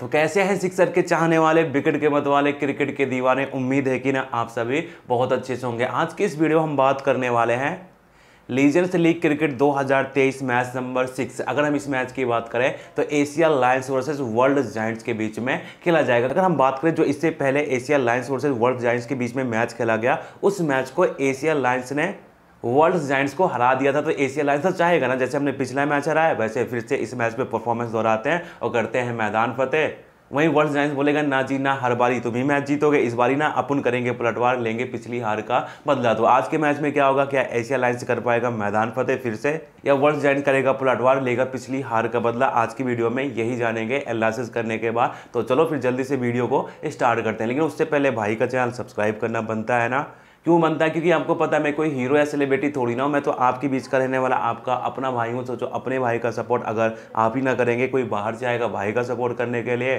तो कैसे हैं सिक्सर के चाहने वाले विकेट के मत वाले क्रिकेट के दीवाने उम्मीद है कि ना आप सभी बहुत अच्छे से होंगे आज की इस वीडियो हम बात करने वाले हैं legends league cricket 2023 match number six अगर हम इस मैच की बात करें तो Asia lions versus world giants के बीच में खेला जाएगा अगर हम बात करें जो इससे पहले Asia lions versus world giants के बीच में मैच खेला गया उस मैच को एशिया लायंस ने वर्ल्ड जाइंट्स को हरा दिया था तो एशिया लाइन तो चाहेगा ना जैसे हमने पिछला मैच हराया वैसे फिर से इस मैच में परफॉर्मेंस दोहराते हैं और करते हैं मैदान फतेह वहीं वर्ल्ड जाइंस बोलेगा ना जी ना हर बारी तुम ही मैच जीतोगे इस बारी ना अपन करेंगे पलटवार लेंगे पिछली हार का बदला तो आज के मैच में क्या होगा क्या एशिया लाइन्स कर पाएगा मैदान फतेह फिर से या वर्ल्ड जाइंस करेगा पलटवार लेगा पिछली हार का बदला आज की वीडियो में यही जानेंगे एनालिसिस करने के बाद तो चलो फिर जल्दी से वीडियो को स्टार्ट करते हैं लेकिन उससे पहले भाई का चैनल सब्सक्राइब करना बनता है ना क्यों बनता है क्योंकि आपको पता है मैं कोई हीरो या सेलिब्रिटी थोड़ी ना हूँ मैं तो आपके बीच का रहने वाला आपका अपना भाई हूँ सोचो अपने भाई का सपोर्ट अगर आप ही ना करेंगे कोई बाहर से आएगा भाई का सपोर्ट करने के लिए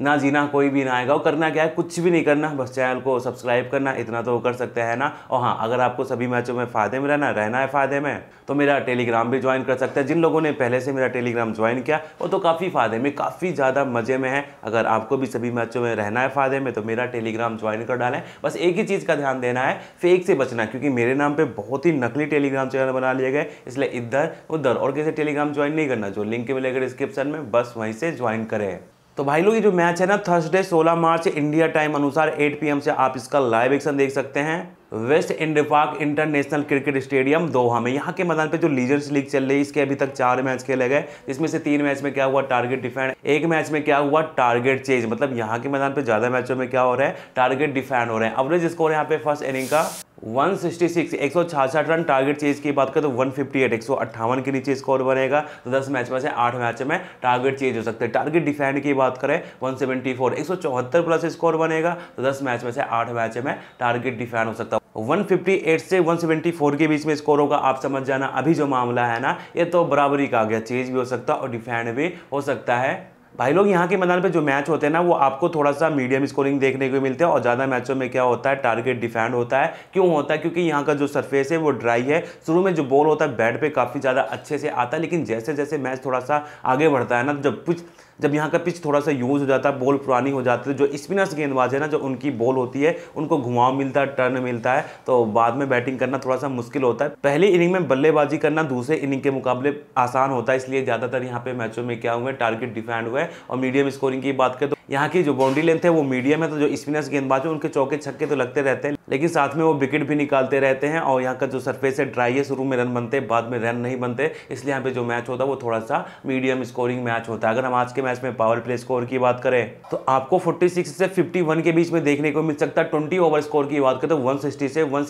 ना जीना कोई भी ना आएगा और करना क्या है कुछ भी नहीं करना बस चैनल को सब्सक्राइब करना इतना तो कर सकते हैं ना और हाँ अगर आपको सभी मैचों में फ़ायदे में रहना रहना है फ़ायदे में तो मेरा टेलीग्राम भी ज्वाइन कर सकते हैं जिन लोगों ने पहले से मेरा टेलीग्राम ज्वाइन किया वो तो काफ़ी फ़ायदे में काफ़ी ज़्यादा मज़े में है अगर आपको भी सभी मैचों में रहना है फ़ायदे में तो मेरा टेलीग्राम ज्वाइन कर डालें बस एक ही चीज़ का ध्यान देना है फेक से बचना क्योंकि मेरे नाम पर बहुत ही नकली टेलीग्राम चैनल बना लिए गए इसलिए इधर उधर और कैसे टेलीग्राम ज्वाइन नहीं करना जो लिंक मिलेगा डिस्क्रिप्शन में बस वहीं से ज्वाइन करें तो भाई लोग ये जो मैच है ना थर्सडे 16 मार्च इंडिया टाइम अनुसार 8 पीएम से आप इसका लाइव एक्शन देख सकते हैं west end park international cricket stadium Doha में यहाँ के मैदान पे जो लीजर्स लीग चल रही है इसके अभी तक चार मैच खेले गए इसमें से तीन मैच में क्या हुआ टारगेट डिफेंड एक मैच में क्या हुआ टारगेट चेंज मतलब यहाँ के मैदान पे ज़्यादा मैचों में क्या हो रहा है टारगेट डिफेंड हो रहे हैं अवरेज स्कोर यहाँ पे फर्स्ट इनिंग का 166 166 रन टारगेट चेज की बात करें तो 158 158 के नीचे स्कोर बनेगा तो 10 मैच में से 8 मैच में टारगेट चेज हो सकते हैं टारगेट डिफेंड की बात करें 174 174 प्लस स्कोर बनेगा तो 10 मैच में से 8 मैच में टारगेट डिफेंड हो सकता है 158 से 174 के बीच में स्कोर होगा आप समझ जाना अभी जो मामला है ना ये तो बराबरी का आ गया चेज भी हो सकता है और डिफेंड भी हो सकता है भाई लोग यहाँ के मैदान पे जो मैच होते हैं ना वो आपको थोड़ा सा मीडियम स्कोरिंग देखने को मिलते हैं और ज़्यादा मैचों में क्या होता है टारगेट डिफेंड होता है क्यों होता है क्योंकि यहाँ का जो सरफेस है वो ड्राई है शुरू में जो बॉल होता है बैट पे काफ़ी ज़्यादा अच्छे से आता है लेकिन जैसे जैसे मैच थोड़ा सा आगे बढ़ता है ना जब कुछ जब यहाँ का पिच थोड़ा सा यूज़ हो जाता है बॉल पुरानी हो जाती है जो स्पिनर्स गेंदबाज है ना जो उनकी बॉल होती है उनको घुमाव मिलता है टर्न मिलता है तो बाद में बैटिंग करना थोड़ा सा मुश्किल होता है पहली इनिंग में बल्लेबाजी करना दूसरे इनिंग के मुकाबले आसान होता है इसलिए ज़्यादातर यहाँ पे मैचों में क्या हुए टारगेट डिफेंड हुए और मीडियम स्कोरिंग की बात करें तो यहाँ की जो बाउंड्री लेंथ है वो मीडियम है तो जो स्पिनर्स गेंदबाज है उनके चौके छक्के तो लगते रहते हैं लेकिन साथ में वो विकेट भी निकालते रहते हैं और यहाँ का जो सरफेस है ड्राई है शुरू में रन बनते बाद में रन नहीं बनते इसलिए यहाँ पे जो मैच होता है वो थोड़ा सा मीडियम स्कोरिंग मैच होता है अगर हम आज के मैच में पावर प्ले स्कोर की बात करें तो आपको 46 से 51 के बीच में देखने को मिल सकता है ट्वेंटी ओवर स्कोर की बात करें तो वन से वन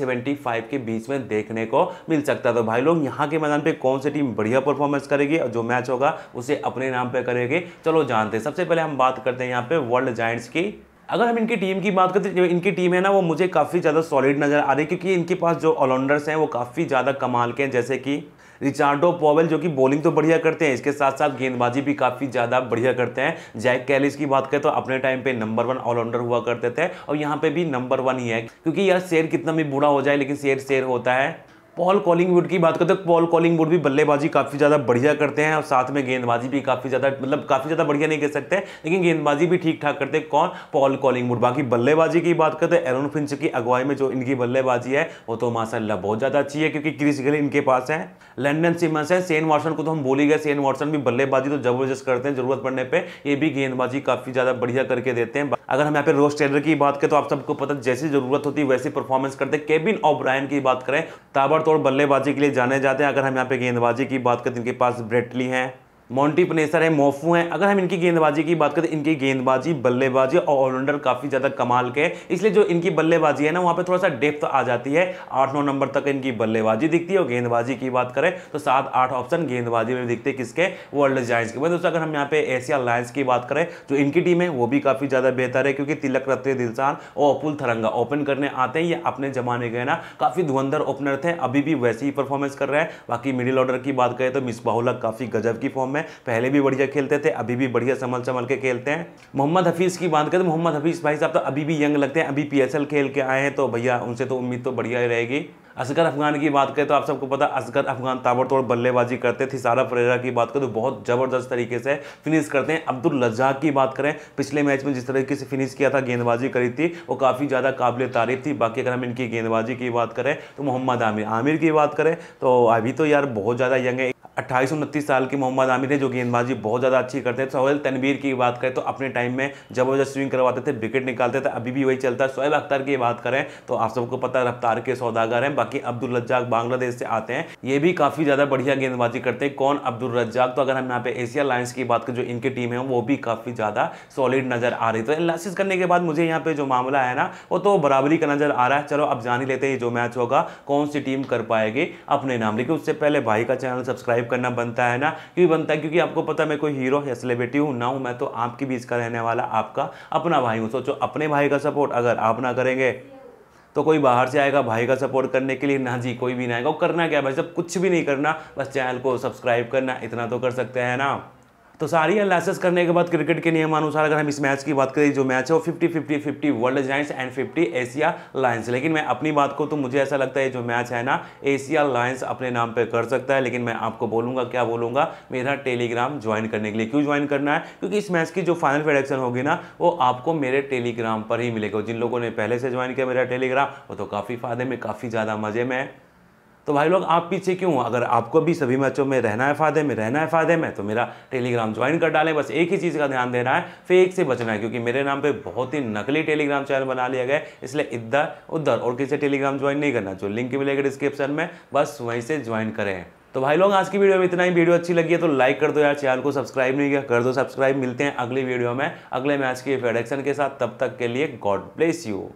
के बीच में देखने को मिल सकता है तो भाई लोग यहाँ के मैदान पर कौन सी टीम बढ़िया परफॉर्मेंस करेगी और जो मैच होगा उसे अपने नाम पर करेगी चलो जानते हैं सबसे पहले हम बात करते हैं यहाँ पे वर्ल्ड जाइंट्स की अगर हम इनकी टीम की बात करते जो इनकी टीम है ना वो मुझे काफ़ी ज़्यादा सॉलिड नज़र आ रही है क्योंकि इनके पास जो ऑलराउंडर्स हैं वो काफ़ी ज़्यादा कमाल के हैं जैसे कि रिचार्डो पॉवेल जो कि बॉलिंग तो बढ़िया करते हैं इसके साथ साथ गेंदबाजी भी काफ़ी ज़्यादा बढ़िया करते हैं जैक कैलिस की बात करें तो अपने टाइम पे नंबर वन ऑलराउंडर हुआ करते थे और यहाँ पे भी नंबर वन ही है क्योंकि यार शेर कितना भी बुरा हो जाए लेकिन शेर शेर होता है पॉल कॉलिंगवुड की बात करते हैं पॉल कॉलिंगवुड भी बल्लेबाजी काफ़ी ज़्यादा बढ़िया करते हैं और साथ में गेंदबाजी भी काफ़ी ज़्यादा मतलब काफ़ी ज़्यादा बढ़िया नहीं कह सकते लेकिन गेंदबाजी भी ठीक ठाक करते हैं कौन पॉल कॉलिंगवुड बाकी बल्लेबाजी की बात करते हैं एरोन फिंच की अगुवाई में जो इनकी बल्लेबाजी है वो तो माशाला बहुत ज़्यादा अच्छी है क्योंकि क्रिस गिल इनके पास है लंडन सिमस है सेन वाटसन को तो हम बोली गए सेन वाटसन भी बल्लेबाजी तो जबरदस्त करते हैं जरूरत पड़ने पर ये भी गेंदबाजी काफ़ी ज़्यादा बढ़िया करके देते हैं अगर हम यहाँ पे रोज टेलर की बात करें तो आप सबको पता जैसी जरूरत होती है वैसी परफॉर्मेंस करते हैं केबिन ऑब्रायन की बात करें ताबड़तोड़ बल्लेबाजी के लिए जाने जाते हैं अगर हम यहाँ पे गेंदबाजी की बात करें तो इनके पास ब्रेटली हैं मॉन्टी पनेसर है मोफू हैं अगर हम इनकी गेंदबाजी की बात करें तो इनकी गेंदबाजी बल्लेबाजी और ऑलराउंडर काफ़ी ज़्यादा कमाल के हैं इसलिए जो इनकी बल्लेबाजी है ना वहाँ पे थोड़ा सा डेप्थ आ जाती है आठ नौ नंबर तक इनकी बल्लेबाजी दिखती है और गेंदबाजी की बात करें तो सात आठ ऑप्शन गेंदबाजी में दिखते किसके वर्ल्ड जायंस के दोस्तों अगर हम यहाँ पे एशिया लायंस की बात करें जो इनकी टीम है वो भी काफ़ी ज़्यादा बेहतर है क्योंकि तिलक रत्न दिलसान और अपुल थरंगा ओपन करने आते हैं ये अपने ज़माने के ना काफ़ी धुंधर ओपनर थे अभी भी वैसे ही परफॉर्मेंस कर रहे हैं बाकी मिडिल ऑर्डर की बात करें तो मिस बाहुल काफ़ी गजब की फॉर्म में पहले भी बढ़िया खेलते थे अभी भी बढ़िया संभल संभल के खेलते हैं मोहम्मद हफीज़ की बात करें तो मोहम्मद हफीज़ भाई साहब तो अभी भी यंग लगते हैं अभी पी खेल के आए हैं तो भैया उनसे तो उम्मीद तो बढ़िया ही रहेगी असगर अफगान की बात करें तो आप सबको पता असगर अफगान ताबड़तोड़ बल्लेबाजी करते थे सारा फरेरा की बात करें तो बहुत ज़बरदस्त तरीके से फिनिश करते हैं अब्दुल रजाक की बात करें पिछले मैच में जिस तरीके से फिनिश किया था गेंदबाजी करी थी वो काफ़ी ज़्यादा काबिल तारीफ थी बाकी अगर हम इनकी गेंदबाजी की बात करें तो मोहम्मद आमिर आमिर की बात करें तो अभी तो यार बहुत ज़्यादा यंग है अट्ठाईस उनतीस साल के मोहम्मद आमिर है जो गेंदबाजी बहुत ज़्यादा अच्छी करते हैं सोहेल तनवीर की बात करें तो अपने टाइम में जबरदस्त स्विंग करवाते थे विकेट निकालते थे अभी भी वही चलता है सोहेब अख्तर की बात करें तो आप सबको पता है रफ्तार के सौदागर हैं बाकी अब्दुल रज्जाक बांग्लादेश से आते हैं ये भी काफ़ी ज़्यादा बढ़िया गेंदबाजी करते हैं कौन अब्दुल रज्जाक तो अगर हम यहाँ पे एशिया लाइन्स की बात करें जो इनकी टीम है वो भी काफ़ी ज़्यादा सॉलिड नज़र आ रही तो एनालिसिस करने के बाद मुझे यहाँ पे जो मामला है ना वो तो बराबरी का नज़र आ रहा है चलो अब जान ही लेते हैं जो मैच होगा कौन सी टीम कर पाएगी अपने नाम लेकिन उससे पहले भाई का चैनल सब्सक्राइब सब्सक्राइब करना बनता है ना क्योंकि बनता है क्योंकि आपको पता मैं कोई हीरो या सेलिब्रिटी हूँ ना हूँ मैं तो आपके बीच का रहने वाला आपका अपना भाई हूँ सोचो अपने भाई का सपोर्ट अगर आप ना करेंगे तो कोई बाहर से आएगा भाई का सपोर्ट करने के लिए ना जी कोई भी ना आएगा वो करना क्या भाई सब कुछ भी नहीं करना बस चैनल को सब्सक्राइब करना इतना तो कर सकते हैं ना तो सारी एनालिसिस करने के बाद क्रिकेट के नियमानुसार अगर हम इस मैच की बात करें जो मैच है वो fifty fifty fifty world giants and fifty Asia lions लेकिन मैं अपनी बात को तो मुझे ऐसा लगता है जो मैच है ना एशिया लायंस अपने नाम पर कर सकता है लेकिन मैं आपको बोलूँगा क्या बोलूँगा मेरा टेलीग्राम ज्वाइन करने के लिए क्यों ज्वाइन करना है क्योंकि इस मैच की जो फाइनल प्रोडक्शन होगी ना वो आपको मेरे टेलीग्राम पर ही मिलेगा जिन लोगों ने पहले से ज्वाइन किया मेरा टेलीग्राम वो तो काफ़ी फायदे में काफ़ी ज़्यादा मज़े में है तो भाई लोग आप पीछे क्यों अगर आपको भी सभी मैचों में रहना है फायदे में रहना है फायदे में तो मेरा टेलीग्राम ज्वाइन कर डालें बस एक ही चीज़ का ध्यान देना है फेक से बचना है क्योंकि मेरे नाम पे बहुत ही नकली टेलीग्राम चैनल बना लिया गया इसलिए इधर उधर और किसी टेलीग्राम ज्वाइन नहीं करना जो लिंक मिलेगा डिस्क्रिप्शन में बस वहीं से ज्वाइन करें तो भाई लोग आज की वीडियो में इतना ही वीडियो अच्छी लगी है तो लाइक कर दो यार चैनल को सब्सक्राइब नहीं किया कर दो सब्सक्राइब मिलते हैं अगली वीडियो में अगले मैच की फेडेक्शन के साथ तब तक के लिए गॉड ब्लेस यू